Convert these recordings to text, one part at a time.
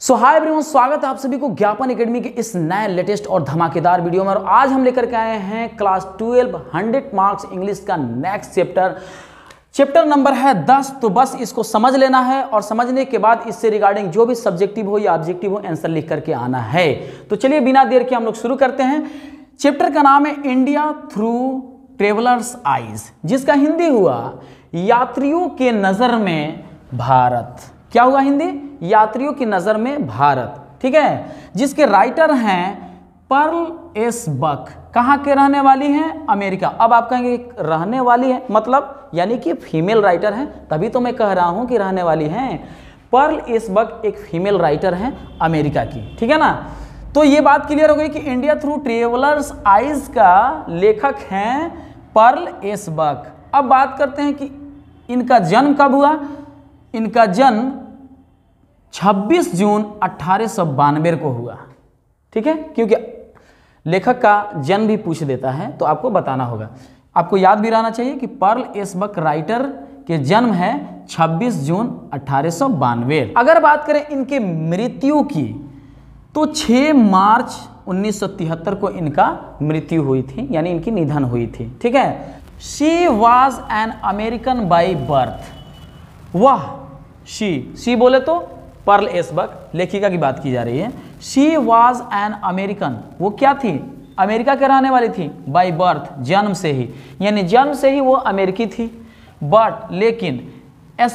सो hi everyone स्वागत है आप सभी को ज्ञापन एकेडमी के इस नए लेटेस्ट और धमाकेदार वीडियो में और आज हम लेकर के आए हैं class twelve hundred marks English का नेक्स्ट चैप्टर चैप्टर नंबर है दस तो बस इसको समझ लेना है और समझने के बाद इससे रिगार्डिंग जो भी सब्जेक्टिव हो या ऑब्जेक्टिव हो आंसर लिख करके आना है तो चलिए बिना देर के हम लोग शुरू करते हैं चैप्टर का नाम है इंडिया थ्रू ट्रेवलर्स आइज जिसका हिंदी हुआ यात्रियों के नज़र में भारत क्या हुआ हिंदी यात्रियों की नज़र में भारत ठीक है जिसके राइटर हैं पर्ल एस बक कहाँ के रहने वाली हैं अमेरिका अब आप कहेंगे रहने वाली है मतलब यानी कि फीमेल राइटर हैं तभी तो मैं कह रहा हूँ कि रहने वाली हैं पर्ल एस बक एक फीमेल राइटर हैं अमेरिका की ठीक है ना तो ये बात क्लियर हो गई कि इंडिया थ्रू ट्रेवलर्स आइज का लेखक हैं पर्ल एस बक अब बात करते हैं कि इनका जन्म कब हुआ इनका जन्म 26 जून अट्ठारह को हुआ ठीक है क्योंकि लेखक का जन्म भी पूछ देता है तो आपको बताना होगा आपको याद भी रहना चाहिए कि पर्ल एस बक राइटर के जन्म है 26 जून अट्ठारह अगर बात करें इनके मृत्यु की तो 6 मार्च 1973 को इनका मृत्यु हुई थी यानी इनकी निधन हुई थी ठीक है she was an American by birth वह शी शी बोले तो पर्ल एसबक लेखिका की बात की जा रही है शी वॉज एन अमेरिकन वो क्या थी अमेरिका के रहने वाली थी बाई बर्थ जन्म से ही यानी जन्म से ही वो अमेरिकी थी बट लेकिन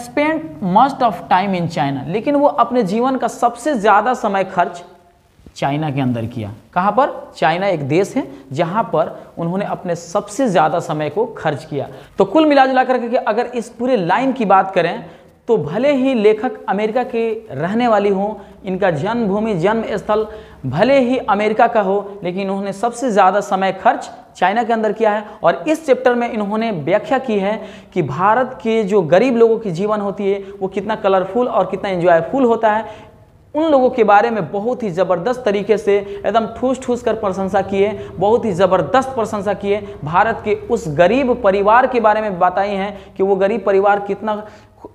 spend most of time in China लेकिन वो अपने जीवन का सबसे ज़्यादा समय खर्च चाइना के अंदर किया कहाँ पर चाइना एक देश है जहाँ पर उन्होंने अपने सबसे ज़्यादा समय को खर्च किया तो कुल मिला जुला करके अगर इस पूरे लाइन की बात करें तो भले ही लेखक अमेरिका के रहने वाली हों इनका जन्मभूमि जन्म स्थल भले ही अमेरिका का हो लेकिन उन्होंने सबसे ज़्यादा समय खर्च चाइना के अंदर किया है और इस चैप्टर में इन्होंने व्याख्या की है कि भारत के जो गरीब लोगों की जीवन होती है वो कितना कलरफुल और कितना इंजॉयफुल होता है उन लोगों के बारे में बहुत ही ज़बरदस्त तरीके से एकदम ठूस ठूस कर प्रशंसा किए बहुत ही ज़बरदस्त प्रशंसा किए भारत के उस गरीब परिवार के बारे में बताई हैं कि वो गरीब परिवार कितना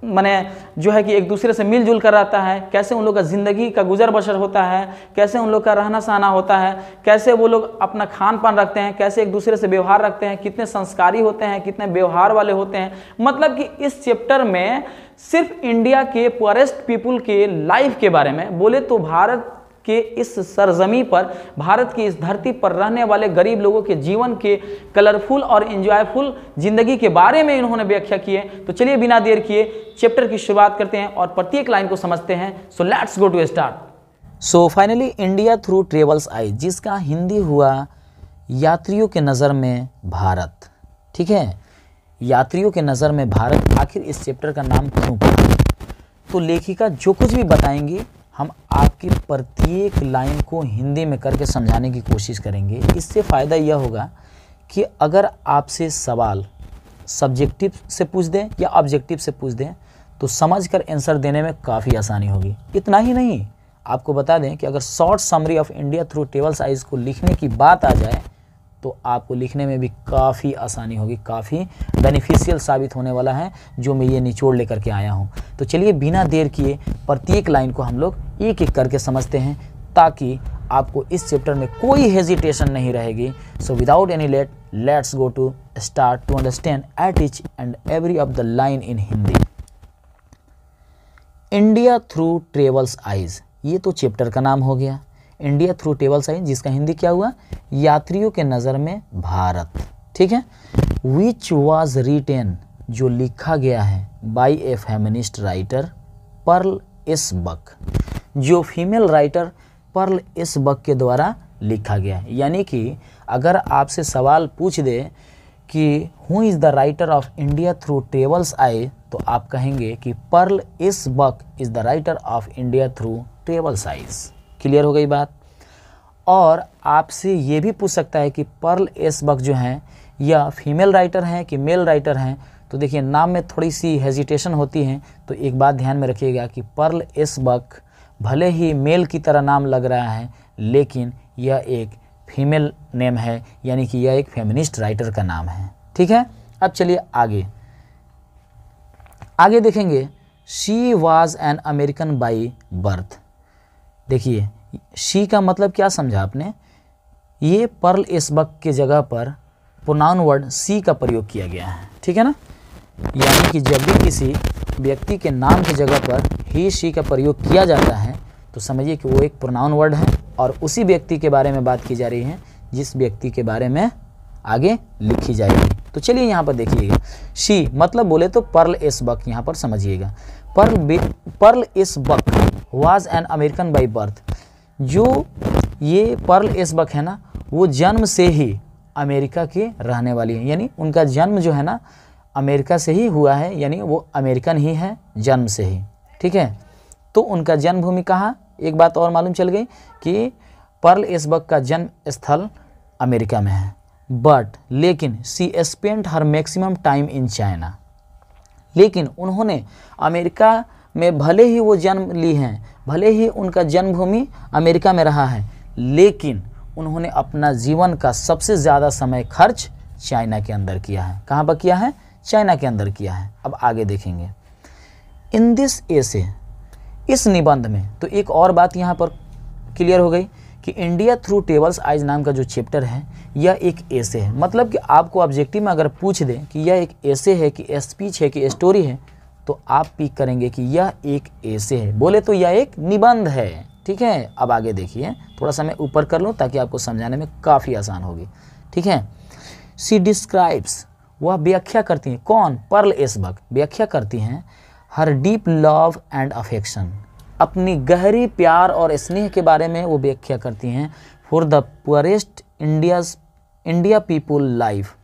मैंने जो है कि एक दूसरे से मिलजुल कर रहता है कैसे उन लोग का ज़िंदगी का गुजर बसर होता है कैसे उन लोग का रहना सहना होता है कैसे वो लोग अपना खान पान रखते हैं कैसे एक दूसरे से व्यवहार रखते हैं कितने संस्कारी होते हैं कितने व्यवहार वाले होते हैं मतलब कि इस चैप्टर में सिर्फ इंडिया के पुअरेस्ट पीपुल के लाइफ के बारे में बोले तो भारत के इस सरजमी पर भारत की इस धरती पर रहने वाले गरीब लोगों के जीवन के कलरफुल और इंजॉयफुल जिंदगी के बारे में इन्होंने व्याख्या किए तो चलिए बिना देर किए चैप्टर की शुरुआत करते हैं और प्रत्येक लाइन को समझते हैं so let's go to start so finally India through travels eye जिसका हिंदी हुआ यात्रियों के नज़र में भारत ठीक है यात्रियों के नज़र में भारत आखिर इस चैप्टर का नाम क्यों तो लेखिका जो कुछ भी बताएंगी हम आपकी प्रत्येक लाइन को हिंदी में करके समझाने की कोशिश करेंगे इससे फ़ायदा यह होगा कि अगर आपसे सवाल सब्जेक्टिव से पूछ दें या ऑब्जेक्टिव से पूछ दें तो समझ कर आंसर देने में काफ़ी आसानी होगी इतना ही नहीं आपको बता दें कि अगर short summary of India through tables eyes को लिखने की बात आ जाए तो आपको लिखने में भी काफ़ी आसानी होगी काफ़ी बेनिफिशियल साबित होने वाला है जो मैं ये निचोड़ लेकर के आया हूँ तो चलिए बिना देर किए प्रत्येक लाइन को हम लोग एक एक करके समझते हैं ताकि आपको इस चैप्टर में कोई हेजिटेशन नहीं रहेगी so without any late let's go to start to understand at each and every of the line in Hindi India through travels eyes ये तो चैप्टर का नाम हो गया इंडिया थ्रू टेबल साइन जिसका हिंदी क्या हुआ यात्रियों के नज़र में भारत ठीक है विच वॉज रिटेन जो लिखा गया है by a feminist writer Pearl S Buck जो female writer Pearl S Buck के द्वारा लिखा गया है यानी कि अगर आपसे सवाल पूछ दे कि who is the writer of India through tables eye तो आप कहेंगे कि Pearl S Buck is the writer of India through table size clear हो गई बात और आपसे ये भी पूछ सकता है कि पर्ल एस बक जो हैं या फीमेल राइटर हैं कि मेल राइटर हैं तो देखिए नाम में थोड़ी सी हेजिटेशन होती है तो एक बात ध्यान में रखिएगा कि पर्ल एस बक भले ही मेल की तरह नाम लग रहा है लेकिन यह एक फीमेल नेम है यानी कि यह एक फेमिनिस्ट राइटर का नाम है ठीक है अब चलिए आगे आगे देखेंगे she was an American by birth देखिए शी का मतलब क्या समझा आपने ये पर्ल इसबक के जगह पर पुनान वर्ड सी का प्रयोग किया गया है ठीक है ना यानी कि जब भी किसी व्यक्ति के नाम की जगह पर ही शी का प्रयोग किया जाता है तो समझिए कि वो एक प्रोनाउन वर्ड है और उसी व्यक्ति के बारे में बात की जा रही है जिस व्यक्ति के बारे में आगे लिखी जाएगी तो चलिए यहाँ पर देखिएगा शी मतलब बोले तो पर्ल इस बक यहाँ पर समझिएगा Pearl Pearl S Buck was an American by birth जो ये पर्ल एसबक है ना वो जन्म से ही अमेरिका के रहने वाली है यानी उनका जन्म जो है ना अमेरिका से ही हुआ है यानी वो अमेरिकन ही है जन्म से ही ठीक है तो उनका जन्मभूमि कहाँ एक बात और मालूम चल गई कि पर्ल एसबक का जन्म स्थल अमेरिका में है बट लेकिन she spent her maximum time in China लेकिन उन्होंने अमेरिका में भले ही वो जन्म ली हैं भले ही उनका जन्मभूमि अमेरिका में रहा है लेकिन उन्होंने अपना जीवन का सबसे ज़्यादा समय खर्च चाइना के अंदर किया है कहाँ पर किया है चाइना के अंदर किया है अब आगे देखेंगे इन दिस एसे इस निबंध में तो एक और बात यहाँ पर क्लियर हो गई कि इंडिया थ्रू टेबल्स आइज नाम का जो चैप्टर है यह एक ऐसे है मतलब कि आपको ऑब्जेक्टिव में अगर पूछ दें कि यह एक ऐसे है कि स्पीच है कि स्टोरी है तो आप पिक करेंगे कि यह एक ऐसे है बोले तो यह एक निबंध है ठीक है अब आगे देखिए थोड़ा सा मैं ऊपर कर लूँ ताकि आपको समझाने में काफ़ी आसान होगी ठीक है सी डिस्क्राइब्स वह व्याख्या करती हैं कौन पर्ल एसबक व्याख्या करती हैं her deep love and affection अपनी गहरी प्यार और स्नेह के बारे में वो व्याख्या करती हैं for the poorest India India people life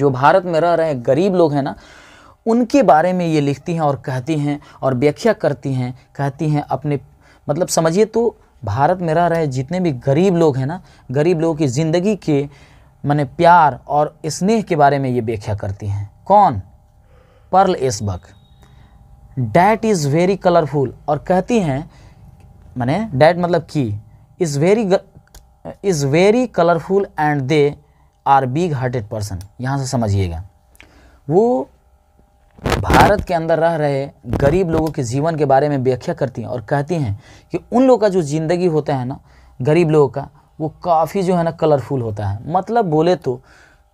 जो भारत में रह रहे गरीब लोग हैं ना उनके बारे में ये लिखती हैं और कहती हैं और व्याख्या करती हैं कहती हैं अपने मतलब समझिए तो भारत में रह रहे जितने भी गरीब लोग हैं ना गरीब लोगों की ज़िंदगी के मैंने प्यार और स्नेह के बारे में ये व्याख्या करती हैं कौन Pearl S Buck that is very colourful और कहती हैं मैंने डैट मतलब की is very is very colourful and they are big hearted person यहाँ से समझिएगा वो भारत के अंदर रह रहे गरीब लोगों के जीवन के बारे में व्याख्या करती हैं और कहती हैं कि उन लोगों का जो ज़िंदगी होता है ना गरीब लोगों का वो काफ़ी जो है ना कलरफुल होता है मतलब बोले तो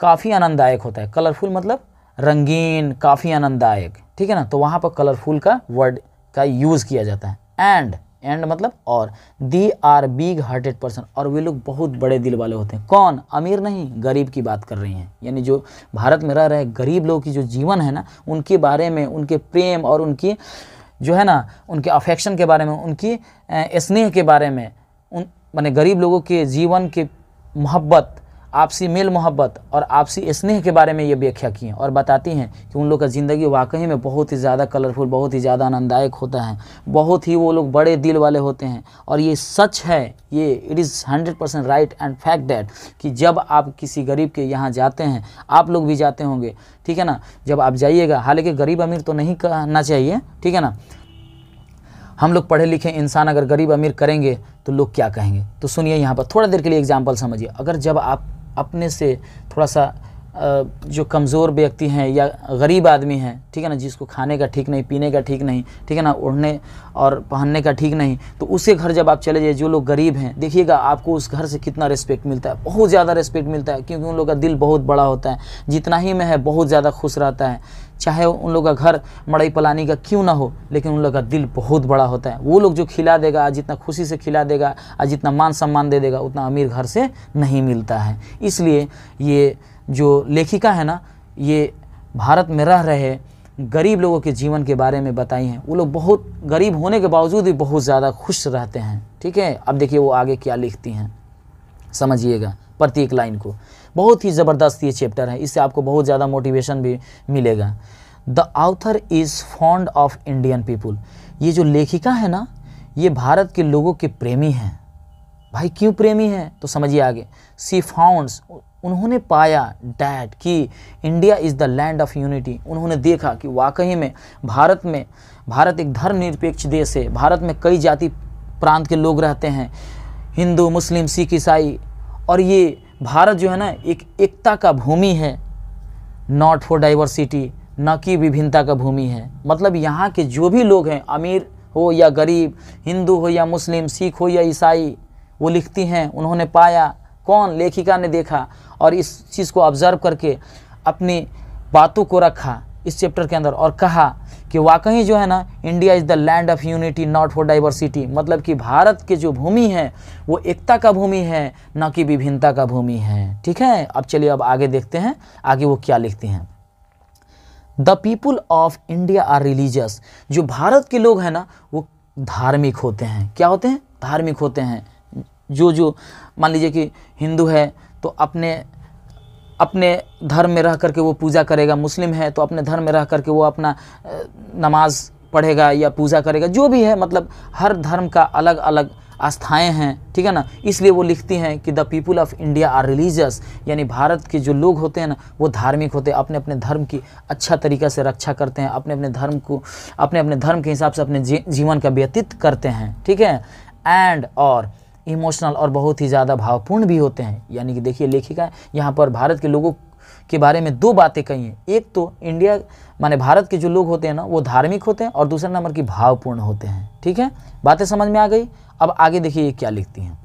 काफ़ी आनंददायक होता है कलरफुल मतलब रंगीन काफ़ी आनंददायक ठीक है ना तो वहाँ पर कलरफुल का वर्ड का यूज़ किया जाता है एंड एंड मतलब और they are big hearted person और वे लोग बहुत बड़े दिल वाले होते हैं कौन अमीर नहीं गरीब की बात कर रही हैं यानी जो भारत में रह रहे गरीब लोगों की जो जीवन है ना उनके बारे में उनके प्रेम और उनकी जो है ना उनके अफेक्शन के बारे में उनकी स्नेह के बारे में उन मैंने गरीब लोगों के जीवन के मोहब्बत आपसी मेल मोहब्बत और आपसी स्नेह के बारे में ये व्याख्या की हैं और बताती हैं कि उन लोग का ज़िंदगी वाकई में बहुत ही ज़्यादा कलरफुल बहुत ही ज़्यादा आनंददायक होता है बहुत ही वो लोग बड़े दिल वाले होते हैं और ये सच है ये it is hundred percent right and fact that कि जब आप किसी गरीब के यहाँ जाते हैं आप लोग भी जाते होंगे ठीक है ना जब आप जाइएगा हालांकि गरीब अमीर तो नहीं कहना चाहिए ठीक है ना हम लोग पढ़े लिखे इंसान अगर गरीब अमीर करेंगे तो लोग क्या कहेंगे तो सुनिए यहाँ पर थोड़ा देर के लिए एग्जाम्पल समझिए अगर जब आप अपने से थोड़ा सा जो कमज़ोर व्यक्ति हैं या गरीब आदमी हैं ठीक है ना जिसको खाने का ठीक नहीं पीने का ठीक नहीं ठीक है ना उड़ने और पहनने का ठीक नहीं तो उसके घर जब आप चले जाइए जो लोग गरीब हैं देखिएगा आपको उस घर से कितना रिस्पेक्ट मिलता है बहुत ज़्यादा रिस्पेक्ट मिलता है क्योंकि उन लोग का दिल बहुत बड़ा होता है जितना ही में है बहुत ज़्यादा खुश रहता है चाहे उन लोग का घर मड़ई पलानी का क्यों ना हो लेकिन उन लोग का दिल बहुत बड़ा होता है वो लोग जो खिला देगा आज जितना खुशी से खिला देगा आज जितना मान सम्मान दे देगा उतना अमीर घर से नहीं मिलता है इसलिए ये जो लेखिका है ना ये भारत में रह रहे गरीब लोगों के जीवन के बारे में बताई हैं वो लोग बहुत गरीब होने के बावजूद भी बहुत ज़्यादा खुश रहते हैं ठीक है अब देखिए वो आगे क्या लिखती हैं समझिएगा प्रत्येक लाइन को बहुत ही ज़बरदस्त ये चैप्टर है इससे आपको बहुत ज़्यादा मोटिवेशन भी मिलेगा the author is fond of Indian people ये जो लेखिका है ना ये भारत के लोगों के प्रेमी हैं भाई क्यों प्रेमी हैं तो समझिए आगे सी फाउंड्स उन्होंने पाया डैट कि India is the land of unity उन्होंने देखा कि वाकई में भारत में भारत एक धर्मनिरपेक्ष देश है भारत में कई जाति प्रांत के लोग रहते हैं हिंदू मुस्लिम सिख ईसाई और ये भारत जो है ना एक एकता का भूमि है नॉट फॉर डाइवर्सिटी न कि विभिन्नता का भूमि है मतलब यहाँ के जो भी लोग हैं अमीर हो या गरीब हिंदू हो या मुस्लिम सिख हो या ईसाई वो लिखती हैं उन्होंने पाया कौन लेखिका ने देखा और इस चीज़ को ऑब्जर्व करके अपनी बातों को रखा इस चैप्टर के अंदर और कहा कि वाकई जो है ना India is the land of unity not for diversity मतलब कि भारत के जो भूमि है वो एकता का भूमि है ना कि विभिन्नता का भूमि है ठीक है अब चलिए अब आगे देखते हैं आगे वो क्या लिखते हैं the people of India are religious जो भारत के लोग हैं ना वो धार्मिक होते हैं क्या होते हैं धार्मिक होते हैं जो जो मान लीजिए कि हिंदू है तो अपने अपने धर्म में रह करके वो पूजा करेगा मुस्लिम है तो अपने धर्म में रह करके वो अपना नमाज पढ़ेगा या पूजा करेगा जो भी है मतलब हर धर्म का अलग अलग आस्थाएं हैं ठीक है ना इसलिए वो लिखती हैं कि the people of India are religious यानी भारत के जो लोग होते हैं ना वो धार्मिक होते हैं अपने अपने धर्म की अच्छा तरीका से रक्षा करते हैं अपने अपने धर्म को अपने अपने धर्म के हिसाब से अपने जीवन का व्यतीत करते हैं ठीक है एंड और इमोशनल और बहुत ही ज़्यादा भावपूर्ण भी होते हैं यानी कि देखिए लेखिका यहाँ पर भारत के लोगों के बारे में दो बातें कही हैं एक तो इंडिया माने भारत के जो लोग होते हैं ना वो धार्मिक होते हैं और दूसरे नंबर की भावपूर्ण होते हैं ठीक है बातें समझ में आ गई अब आगे देखिए ये क्या लिखती हैं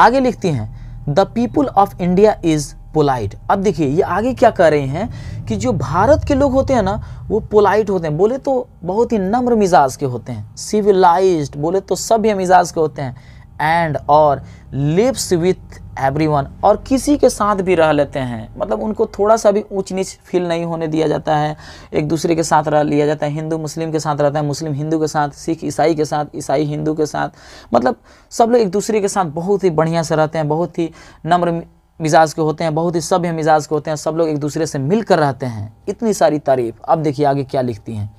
आगे लिखती हैं the people of India is polite अब देखिए ये आगे क्या कह रहे हैं कि जो भारत के लोग होते हैं ना वो पोलाइट होते हैं बोले तो बहुत ही नम्र मिजाज के होते हैं सिविलाइज्ड बोले तो सभ्य मिजाज के होते हैं एंड और लिप्स विथ एवरीवन और किसी के साथ भी रह लेते हैं मतलब उनको थोड़ा सा भी ऊंच नीच फील नहीं होने दिया जाता है एक दूसरे के साथ रह लिया जाता है हिंदू मुस्लिम के साथ रहता है मुस्लिम हिंदू के साथ सिख ईसाई के साथ ईसाई हिंदू के साथ मतलब सब लोग एक दूसरे के साथ बहुत ही बढ़िया से रहते हैं बहुत ही नम्र मिजाज के होते हैं बहुत ही सभ्य मिजाज के होते हैं सब लोग एक दूसरे से मिलकर रहते हैं इतनी सारी तारीफ अब देखिए आगे क्या लिखती हैं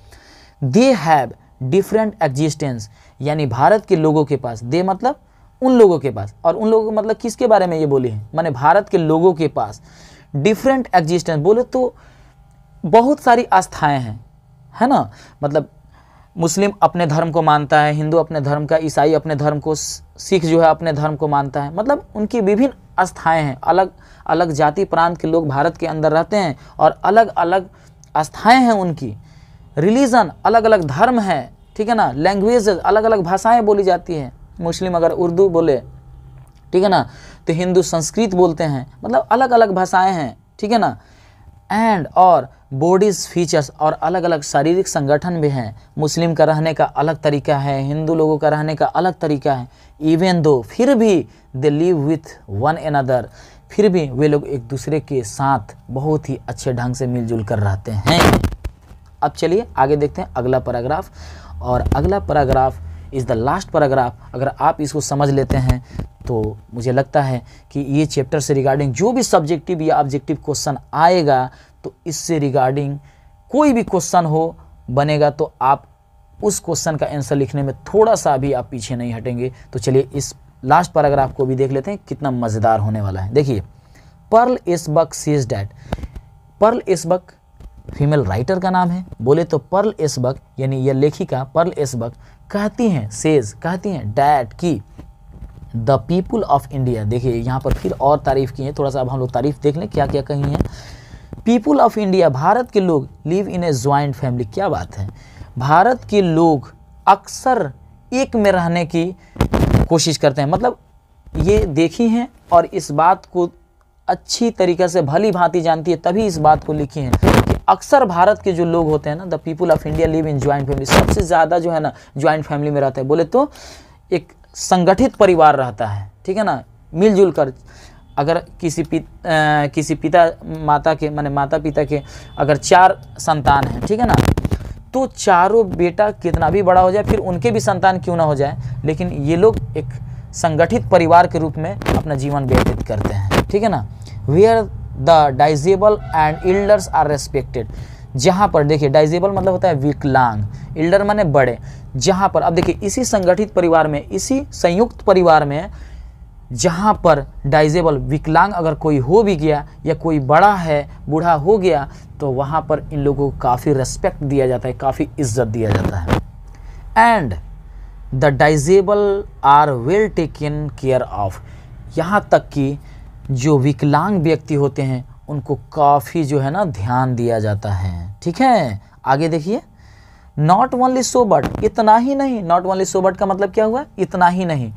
दे हैव डिफरेंट एग्जिस्टेंस यानी भारत के लोगों के पास दे मतलब उन लोगों के पास और उन लोगों को मतलब किसके बारे में ये बोली है माने भारत के लोगों के पास डिफरेंट एग्जिस्टेंस बोले तो बहुत सारी आस्थाएं हैं है ना मतलब मुस्लिम अपने धर्म को मानता है हिंदू अपने धर्म का ईसाई अपने धर्म को सिख जो है अपने धर्म को मानता है मतलब उनकी विभिन्न आस्थाएं हैं अलग अलग जाति प्रांत के लोग भारत के अंदर रहते हैं और अलग अलग आस्थाएं हैं उनकी रिलीज़न अलग अलग धर्म है ठीक है ना लैंग्वेज अलग अलग भाषाएं बोली जाती हैं मुस्लिम अगर उर्दू बोले ठीक है ना तो हिंदू संस्कृत बोलते हैं मतलब अलग अलग भाषाएं हैं ठीक है ना एंड और बॉडीज़ फीचर्स और अलग अलग शारीरिक संगठन भी हैं मुस्लिम का रहने का अलग तरीका है हिंदू लोगों का रहने का अलग तरीका है इवन दो फिर भी they live with one another फिर भी वे लोग एक दूसरे के साथ बहुत ही अच्छे ढंग से मिलजुल कर रहते हैं अब चलिए आगे देखते हैं अगला पैराग्राफ और अगला paragraph is the last paragraph अगर आप इसको समझ लेते हैं तो मुझे लगता है कि ये चैप्टर से रिगार्डिंग जो भी सब्जेक्टिव या ऑब्जेक्टिव क्वेश्चन आएगा तो इससे रिगार्डिंग कोई भी क्वेश्चन हो बनेगा तो आप उस क्वेश्चन का आंसर लिखने में थोड़ा सा भी आप पीछे नहीं हटेंगे तो चलिए इस लास्ट पैराग्राफ को भी देख लेते हैं कितना मज़ेदार होने वाला है देखिए Pearl S Buck sees that Pearl S Buck female writer का नाम है बोले तो पर्ल एसबक यानी यह लेखिका पर्ल एसबक कहती हैं सेज कहती हैं डैट की द पीपुल ऑफ इंडिया देखिए यहाँ पर फिर और तारीफ़ की है थोड़ा सा अब हम लोग तारीफ़ देख लें क्या क्या कही है पीपुल ऑफ इंडिया भारत के लोग live in a joint family क्या बात है भारत के लोग अक्सर एक में रहने की कोशिश करते हैं मतलब ये देखी हैं और इस बात को अच्छी तरीके से भली भांति जानती है तभी इस बात को लिखी है अक्सर भारत के जो लोग होते हैं ना the people of India live in joint family सबसे ज़्यादा जो है ना ज्वाइंट फैमिली में रहता है बोले तो एक संगठित परिवार रहता है ठीक है ना मिलजुल कर अगर किसी पि किसी पिता माता के माने माता पिता के अगर चार संतान हैं ठीक है ना तो चारों बेटा कितना भी बड़ा हो जाए फिर उनके भी संतान क्यों ना हो जाए लेकिन ये लोग एक संगठित परिवार के रूप में अपना जीवन व्यतीत करते हैं ठीक है ना where the disabled and elders are respected जहाँ पर देखिए डाइजेबल मतलब होता है विकलांग इल्डर माने बड़े जहाँ पर अब देखिए इसी संगठित परिवार में इसी संयुक्त परिवार में जहाँ पर डाइजेबल विकलांग अगर कोई हो भी गया या कोई बड़ा है बूढ़ा हो गया तो वहाँ पर इन लोगों को काफ़ी रेस्पेक्ट दिया जाता है काफ़ी इज्जत दिया जाता है and the disabled are well taken care of यहाँ तक कि जो विकलांग व्यक्ति होते हैं उनको काफ़ी जो है ना ध्यान दिया जाता है ठीक है आगे देखिए नॉट ओनली सो बट इतना ही नहीं नॉट ओनली सो बट का मतलब क्या हुआ इतना ही नहीं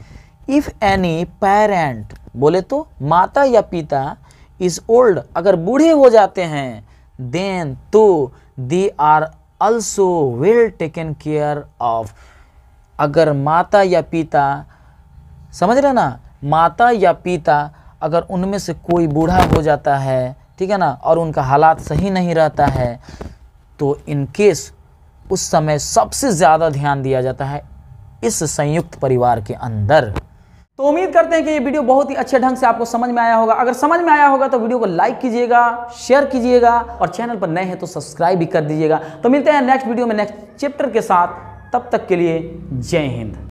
इफ़ एनी पेरेंट बोले तो माता या पिता इज ओल्ड अगर बूढ़े हो जाते हैं देन तो they are also well taken care of अगर माता या पिता समझ रहे ना माता या पिता अगर उनमें से कोई बूढ़ा हो जाता है ठीक है ना और उनका हालात सही नहीं रहता है तो इन केस उस समय सबसे ज़्यादा ध्यान दिया जाता है इस संयुक्त परिवार के अंदर तो उम्मीद करते हैं कि ये वीडियो बहुत ही अच्छे ढंग से आपको समझ में आया होगा अगर समझ में आया होगा तो वीडियो को लाइक कीजिएगा शेयर कीजिएगा और चैनल पर नए हैं तो सब्सक्राइब भी कर दीजिएगा तो मिलते हैं नेक्स्ट वीडियो में नेक्स्ट चैप्टर के साथ तब तक के लिए जय हिंद